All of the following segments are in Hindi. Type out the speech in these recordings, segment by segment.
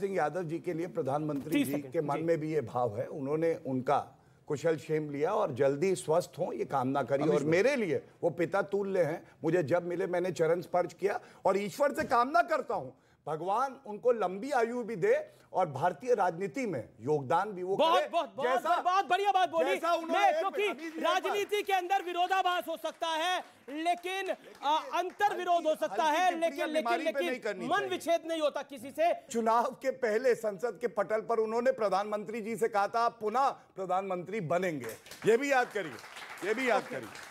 सिंह यादव जी के लिए प्रधानमंत्री जी के मन में भी ये भाव है उन्होंने उनका कुशल क्षेम लिया और जल्दी स्वस्थ हो ये कामना करी और मेरे लिए वो पिता तुल्य हैं मुझे जब मिले मैंने चरण स्पर्श किया और ईश्वर से कामना करता हूँ भगवान उनको लंबी आयु भी दे और भारतीय राजनीति में योगदान भी वो बहुत करे, बहुत बहुत, जैसा, बहुत, बहुत बढ़िया बात बोली मैं क्योंकि राजनीति के अंदर विरोधाभास हो सकता है लेकिन अंतर विरोध हो सकता है लेकिन लेकिन लेकिन मन विच्छेद नहीं होता किसी से चुनाव के पहले संसद के पटल पर उन्होंने प्रधानमंत्री जी से कहा था पुनः प्रधानमंत्री बनेंगे ये भी याद करिए ये भी याद करिए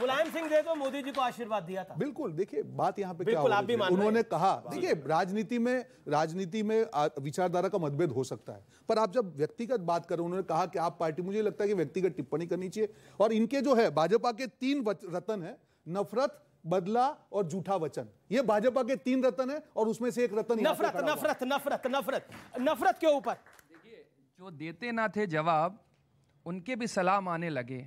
मुलायम सिंह ने तो मोदी जी को आशीर्वाद दिया था बिल्कुल देखिए बात यहाँ पे क्या आप भी उन्होंने कहा देखिए राजनीति में राजनीति में विचारधारा का मतभेद हो सकता है पर आप जब व्यक्तिगत बात करें उन्होंने कहा कि आप पार्टी मुझे लगता है कि व्यक्तिगत टिप्पणी करनी चाहिए और इनके जो है भाजपा के तीन रतन है नफरत बदला और झूठा वचन ये भाजपा के तीन रतन है और उसमें से एक रतन नफरत नफरत नफरत नफरत नफरत के ऊपर देखिए जो देते ना थे जवाब उनके भी सलाम आने लगे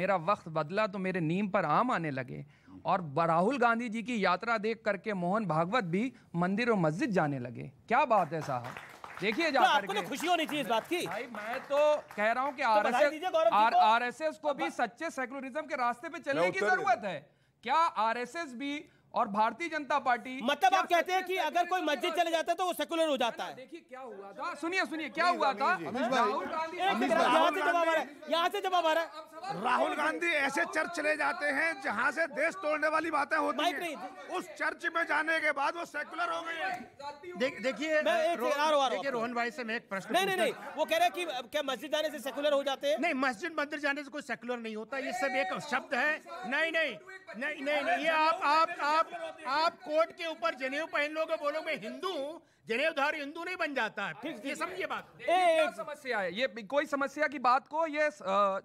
मेरा वक्त बदला तो मेरे नीम पर आम आने लगे और राहुल गांधी जी की यात्रा देख करके मोहन भागवत भी मंदिर और मस्जिद जाने लगे क्या बात है साहब देखिए आपको तो खुशी होनी चाहिए इस बात की भाई मैं तो कह रहा हूँ कि तो आरएसएस तो को भी सच्चे सेक्युलरिज्म के रास्ते पे चलने की जरूरत है क्या आरएसएस भी और भारतीय जनता पार्टी मतलब आप कहते हैं कि अगर कोई मस्जिद चले जाता है तो वो सेकुलर हो जाता है देखिए क्या हुआ था सुनिए सुनिए क्या हुआ था यहाँ से जवाब आ रहा है यहाँ से जवाब आ रहा है राहुल गांधी ऐसे चर्च चले जाते हैं जहाँ से देश तोड़ने वाली बातें होती हैं। उस चर्च में जाने के बाद वो सेकुलर हो गई देखिए देखिए रोहन भाई से मैं एक प्रश्न नहीं नहीं वो कह रहे हैं कि क्या मस्जिद जाने से सेकुलर हो जाते हैं नहीं मस्जिद मंदिर जाने से कोई सेकुलर नहीं होता ये सब एक शब्द है नहीं नहीं नहीं नहीं ये आप आप आप आप आप कोर्ट के ऊपर जनेऊ पहन लोगे बोलोगे मैं हिंदू हूँ जनेवधारी हिंदू नहीं बन जाता है ठीक ये समझिए बात ए, समस्या है ये कोई समस्या की बात को ये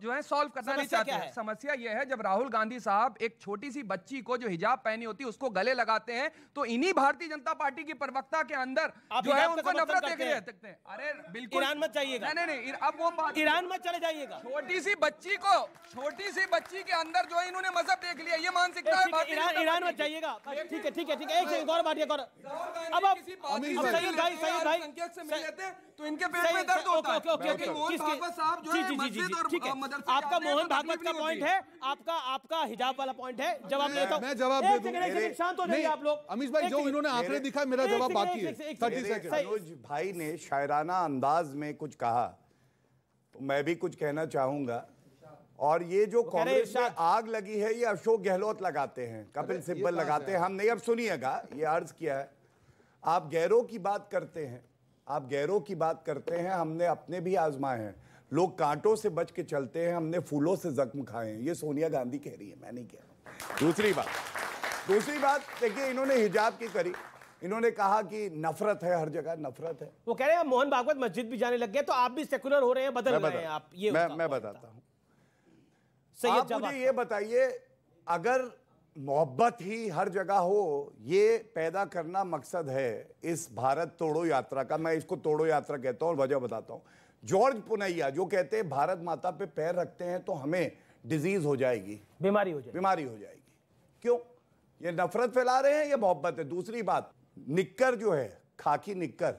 जो है सॉल्व करना नहीं चाहते है? समस्या ये है जब राहुल गांधी साहब एक छोटी सी बच्ची को जो हिजाब पहनी होती है उसको गले लगाते हैं तो इन्हीं भारतीय जनता पार्टी की प्रवक्ता के अंदर जो है उनको नफरत सकते हैं अरे बिल्कुल ईरान मत जाइएगा नहीं नहीं अब वो ईरान मत चले जाइएगा छोटी सी बच्ची को छोटी सी बच्ची के अंदर जो है इन्होंने मजहब देख लिया ये मानसिकता है ईरान मत जाइएगा ठीक है ठीक है ठीक है एक और बात अब सही भाई सही भाई संख्यक से मिल लेते तो इनके पेट में दर्द होता है ओके ओके मोहन साहब जो है मस्जिद और मदरसे आपका मोहन तो भागवत का पॉइंट है आपका आपका हिजाब वाला पॉइंट है जवाब लेता हूं तो। मैं जवाब दे दूं शांत हो जाइए आप लोग अमित भाई जो इन्होंने आंकड़े दिखाए मेरा जवाब बाकी है 30 सेकंड भाई ने शायराना अंदाज में कुछ कहा तो मैं भी कुछ कहना चाहूंगा और ये जो कांग्रेस में आग लगी है ये अशोक गहलोत लगाते हैं कपिल सिब्बल लगाते हैं हम नहीं अब सुनिएगा ये अर्ज किया है आप गैरों की बात करते हैं आप गैरों की बात करते हैं हमने अपने भी आजमाए हैं लोग कांटों से बच के चलते हैं हमने फूलों से जख्म खाए हैं ये सोनिया गांधी कह रही है मैं नहीं कह रहा दूसरी बात दूसरी बात देखिए इन्होंने हिजाब की करी इन्होंने कहा कि नफरत है हर जगह नफरत है वो कह रहे हैं मोहन भागवत मस्जिद भी जाने लग गए तो आप भी सेकुलर हो रहे हैं बदल रहे हैं आप ये मैं मैं बताता हूँ आप मुझे ये बताइए अगर मोहब्बत ही हर जगह हो ये पैदा करना मकसद है इस भारत तोड़ो यात्रा का मैं इसको तोड़ो यात्रा कहता हूँ और वजह बताता हूँ जॉर्ज पुनैया जो कहते हैं भारत माता पे पैर रखते हैं तो हमें डिजीज हो जाएगी बीमारी हो जाएगी बीमारी हो जाएगी क्यों ये नफरत फैला रहे हैं ये मोहब्बत है दूसरी बात निक्कर जो है खाकी निक्कर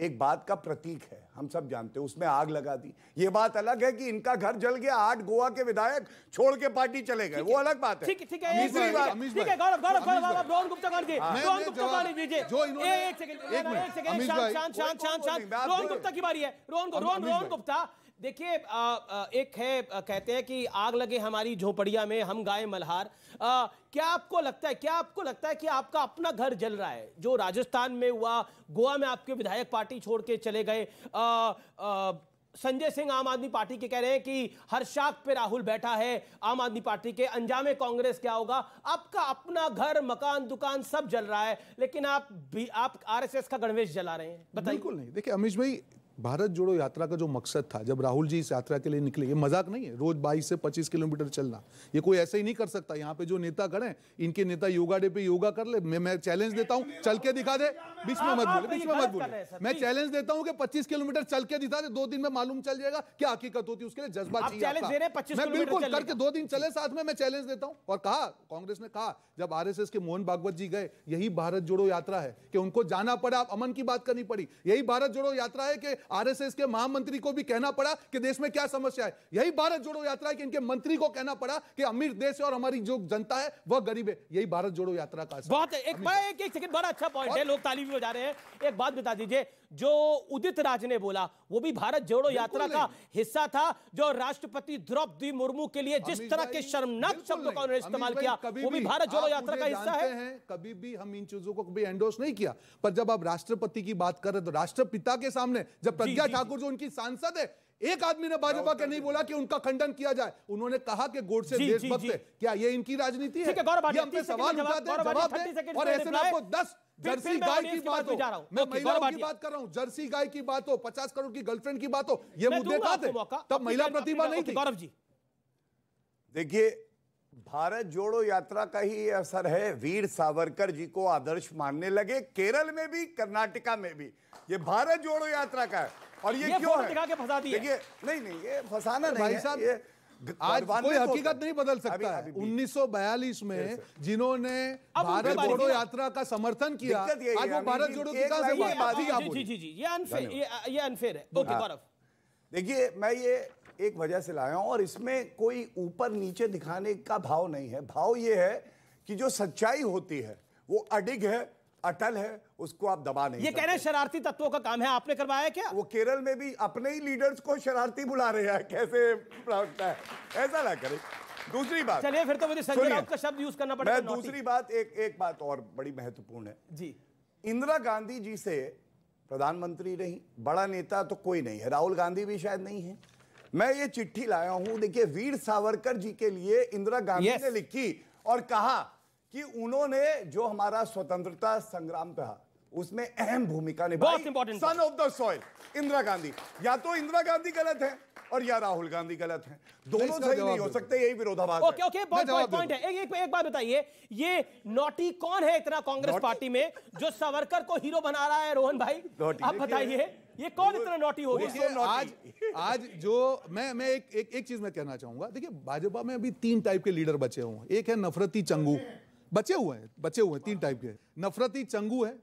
एक बात का प्रतीक है हम सब जानते हैं उसमें आग लगा दी ये बात अलग है कि इनका घर जल गया आठ गोवा के विधायक छोड़ के पार्टी चले गए वो अलग बात है ठीक है ठीक है ठीक है गौरव गौरव गौरव आप रोहन गुप्ता कर दीजिए हाँ। रोहन गुप्ता कर दीजिए जो इन्होंने एक सेकंड एक सेकंड शांत शांत शांत शांत रोहन गुप्ता की बारी है रोहन को रोहन रोहन गुप्ता देखिए एक है कहते हैं कि आग लगे हमारी झोपड़िया में हम गाय मल्हार आ, क्या आपको लगता है क्या आपको लगता है कि आपका अपना घर जल रहा है जो राजस्थान में हुआ गोवा में आपके विधायक पार्टी छोड़ के चले गए संजय सिंह आम आदमी पार्टी के कह रहे हैं कि हर शाख पे राहुल बैठा है आम आदमी पार्टी के अंजामे कांग्रेस क्या होगा आपका अपना घर मकान दुकान सब जल रहा है लेकिन आप भी आप आरएसएस का गणवेश जला रहे हैं बिल्कुल नहीं देखिए अमीश भाई भारत जोड़ो यात्रा का जो मकसद था जब राहुल जी इस यात्रा के लिए निकले ये मजाक नहीं है रोज 22 से 25 किलोमीटर चलना ये कोई ऐसे ही नहीं कर सकता यहाँ पे जो नेता खड़े इनके नेता योगा डे पे योगा कर ले मैं मैं चैलेंज देता हूँ चल के दिखा दे बीच में मत बोले बीच में मत बोले मैं चैलेंज देता हूँ कि पच्चीस किलोमीटर चल के दिखा दे दो दिन में मालूम चल जाएगा क्या हकीकत होती है उसके लिए जज्बा मैं बिल्कुल करके दो दिन चले साथ में मैं चैलेंज देता हूँ और कहा कांग्रेस ने कहा जब आर के मोहन भागवत जी गए यही भारत जोड़ो यात्रा है कि उनको जाना पड़ा अमन की बात करनी पड़ी यही भारत जोड़ो यात्रा है कि आरएसएस के महामंत्री को भी कहना पड़ा कि देश में क्या समस्या है यही भारत जोड़ो यात्रा है कि इनके मंत्री को कहना पड़ा कि अमीर देश है और हमारी जो जनता है वह गरीब है यही भारत जोड़ो यात्रा का बहुत एक एक, एक सेकंड बड़ा अच्छा पॉइंट है लोग ताली भी बजा रहे हैं एक बात बता दीजिए जो उदित राज ने बोला वो भी भारत जोड़ो यात्रा का हिस्सा था जो राष्ट्रपति द्रौपदी मुर्मू के लिए जिस तरह के शर्मनाक शब्दों का उन्होंने इस्तेमाल किया वो भी भारत जोड़ो यात्रा का हिस्सा है कभी भी हम इन चीजों को कभी एंडोर्स नहीं किया पर जब आप राष्ट्रपति की बात कर रहे तो राष्ट्रपिता के सामने जब प्रज्ञा ठाकुर जो उनकी सांसद है एक आदमी ने भाजपा हाँ। के नहीं बोला कि उनका खंडन किया जाए उन्होंने कहा कि गोडसे देशभक्त है क्या ये इनकी राजनीति है ये हम पे सवाल उठाते हैं जवाब दें और ऐसे में आपको दस जर्सी गाय की बात हो मैं महिलाओं की बात कर रहा हूँ जर्सी गाय की बात हो पचास करोड़ की गर्लफ्रेंड की बात हो ये मुद्दे था तब महिला प्रतिभा नहीं थी गौरव जी देखिए भारत जोड़ो यात्रा का ही असर है वीर सावरकर जी को आदर्श मानने लगे केरल में भी कर्नाटका में भी ये भारत जोड़ो यात्रा का है और ये, ये क्यों है के फंसा देखिए नहीं नहीं ये फसाना तो नहीं भाई साहब आज कोई हकीकत नहीं बदल सकता है 1942 में जिन्होंने भारत जोड़ो यात्रा का समर्थन किया आज वो भारत जोड़ो की से जी जी जी ये अनफेयर अनफेयर है हाँ। देखिए मैं ये एक वजह से लाया हूं और इसमें कोई ऊपर नीचे दिखाने का भाव नहीं है भाव ये है कि जो सच्चाई होती है वो अडिग है अटल है उसको आप दबा नहीं ये कह रहे शरारती तत्वों का काम है आपने करवाया क्या वो केरल में भी अपने ही लीडर्स को शरारती बुला रहे हैं कैसे लगता है ऐसा ना करें दूसरी बात चलिए फिर तो मुझे संजय राउत का शब्द यूज करना पड़ेगा दूसरी बात एक एक बात और बड़ी महत्वपूर्ण है जी इंदिरा गांधी जी से प्रधानमंत्री नहीं बड़ा नेता तो कोई नहीं है राहुल गांधी भी शायद नहीं है मैं ये चिट्ठी लाया हूं देखिए वीर सावरकर जी के लिए इंदिरा गांधी yes. ने लिखी और कहा कि उन्होंने जो हमारा स्वतंत्रता संग्राम कहा उसमें अहम भूमिका निभाई son of the soil Indira Gandhi या तो इंदिरा गांधी गलत है और या राहुल गांधी गलत है दोनों सही नहीं हो सकते यही विरोधाभास ओके ओके बहुत पॉइंट है एक एक, एक बात बताइए ये नोटी कौन है इतना कांग्रेस पार्टी में जो सावरकर को हीरो बना रहा है रोहन भाई आप बताइए ये कौन इतना नोटी हो गया तो आज आज जो मैं मैं एक एक, एक चीज मैं कहना चाहूंगा देखिए भाजपा में अभी तीन टाइप के लीडर बचे हुए हैं एक है नफरती चंगू बचे हुए हैं बचे हुए हैं तीन टाइप के नफरती चंगू है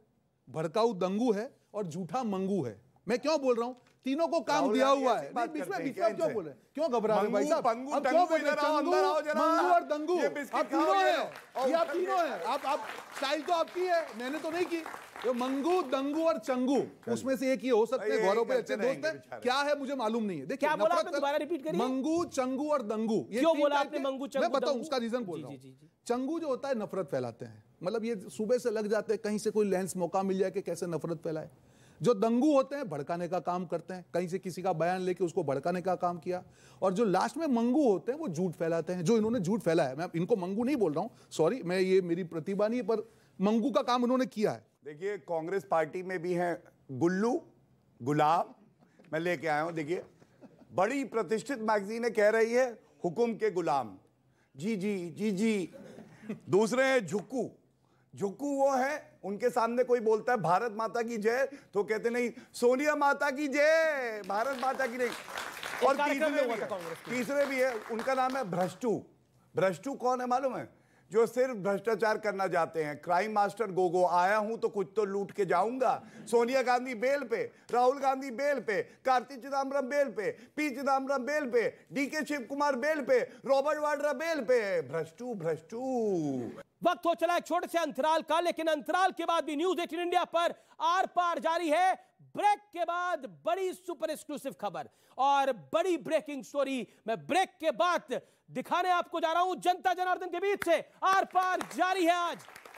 भड़काऊ दंगू है और झूठा मंगू है मैं क्यों बोल रहा हूँ तीनों को काम दिया हुआ है बीच में बीच में क्यों बोल रहे क्यों घबरा रहे भाई साहब क्यों बोल रहे मंगू और दंगू आप तीनों है ये आप तीनों है आप आप स्टाइल तो आपकी है मैंने तो नहीं की जो मंगू दंगू और चंगू उसमें से एक ही हो सकते हैं गौरव पे अच्छे दोस्त हैं क्या है मुझे मालूम नहीं है देखिए क्या बोला आपने दोबारा रिपीट करिए मंगू चंगू और दंगू क्यों बोला आपने मंगू चंगू मैं बताऊं उसका रीजन बोल रहा हूं चंगू जो होता है नफरत फैलाते हैं मतलब ये सुबह से लग जाते हैं कहीं से कोई लेंस मौका मिल जाए कि कैसे नफरत फैलाए जो दंगू होते हैं भड़काने का काम करते हैं कहीं से किसी का बयान लेके उसको भड़काने का काम किया और जो लास्ट में मंगू होते हैं वो झूठ फैलाते हैं जो इन्होंने झूठ फैलाया है मैं इनको मंगू नहीं बोल रहा हूँ सॉरी मैं ये मेरी प्रतिभा नहीं पर मंगू का काम उन्होंने किया है देखिए कांग्रेस पार्टी में भी है गुल्लू गुलाब मैं लेके आया हूँ देखिए बड़ी प्रतिष्ठित मैगजीन कह रही है हुकुम के गुलाम जी जी जी जी दूसरे हैं झुक्कू झुकू वो है उनके सामने कोई बोलता है भारत माता की जय तो कहते नहीं सोनिया माता की जय भारत माता की नहीं और तीसरे भी है तीसरे भी है उनका नाम है भ्रष्टू भ्रष्टू कौन है मालूम है जो सिर्फ भ्रष्टाचार करना चाहते हैं क्राइम मास्टर गोगो आया हूं तो कुछ तो लूट के जाऊंगा सोनिया गांधी बेल पे राहुल गांधी बेल पे कार्तिक चिदम्बरम बेल पे पी चिदम्बरम बेल पे डीके शिव कुमार बेल पे रॉबर्ट वाड्रा बेल पे भ्रष्टू भ्रष्टू वक्त हो चला है छोटे से अंतराल का लेकिन अंतराल के बाद भी न्यूज एटीन इंडिया पर आर पार जारी है ब्रेक के बाद बड़ी सुपर एक्सक्लूसिव खबर और बड़ी ब्रेकिंग स्टोरी मैं ब्रेक के बाद दिखाने आपको जा रहा हूं जनता जनार्दन के बीच से आर पार जारी है आज